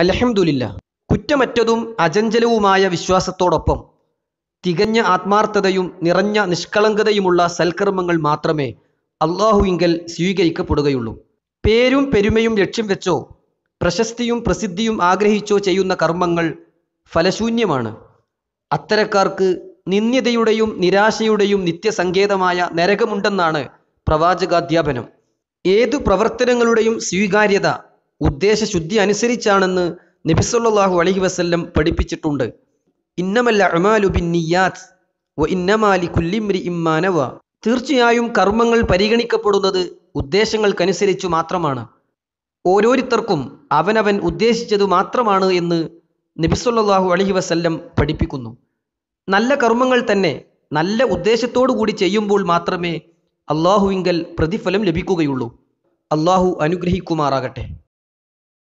അലഹമുല്ല കുറ്റമറ്റതും അചഞ്ചലവുമായ വിശ്വാസത്തോടൊപ്പം തികഞ്ഞ ആത്മാർത്ഥതയും നിറഞ്ഞ നിഷ്കളങ്കതയുമുള്ള സൽക്കർമ്മങ്ങൾ മാത്രമേ അള്ളാഹുവിങ്കൽ സ്വീകരിക്കപ്പെടുകയുള്ളൂ പേരും പെരുമയും ലക്ഷ്യം വെച്ചോ പ്രശസ്തിയും പ്രസിദ്ധിയും ആഗ്രഹിച്ചോ ചെയ്യുന്ന കർമ്മങ്ങൾ ഫലശൂന്യമാണ് അത്തരക്കാർക്ക് നിന്ദ്യതയുടെയും നിരാശയുടെയും നിത്യസങ്കേതമായ നരകമുണ്ടെന്നാണ് പ്രവാചകാധ്യാപനം ഏതു പ്രവർത്തനങ്ങളുടെയും സ്വീകാര്യത ഉദ്ദേശശുദ്ധി അനുസരിച്ചാണെന്ന് നബിസുല്ലാഹു അലഹി വസ്ല്ലം പഠിപ്പിച്ചിട്ടുണ്ട് ഇന്നമല്ല അമാലുബിൻ നിയാത്ത് വ ഇന്നമാലി കുല്ലിമ്രി ഇമ്മാനവ തീർച്ചയായും കർമ്മങ്ങൾ പരിഗണിക്കപ്പെടുന്നത് ഉദ്ദേശങ്ങൾക്കനുസരിച്ചു മാത്രമാണ് ഓരോരുത്തർക്കും അവനവൻ ഉദ്ദേശിച്ചത് മാത്രമാണ് എന്ന് നബിസുല്ലാഹു അലഹി വസ്ല്ലം പഠിപ്പിക്കുന്നു നല്ല കർമ്മങ്ങൾ തന്നെ നല്ല ഉദ്ദേശത്തോടു കൂടി ചെയ്യുമ്പോൾ മാത്രമേ അള്ളാഹുവിങ്കൽ പ്രതിഫലം ലഭിക്കുകയുള്ളൂ അള്ളാഹു അനുഗ്രഹിക്കുമാറാകട്ടെ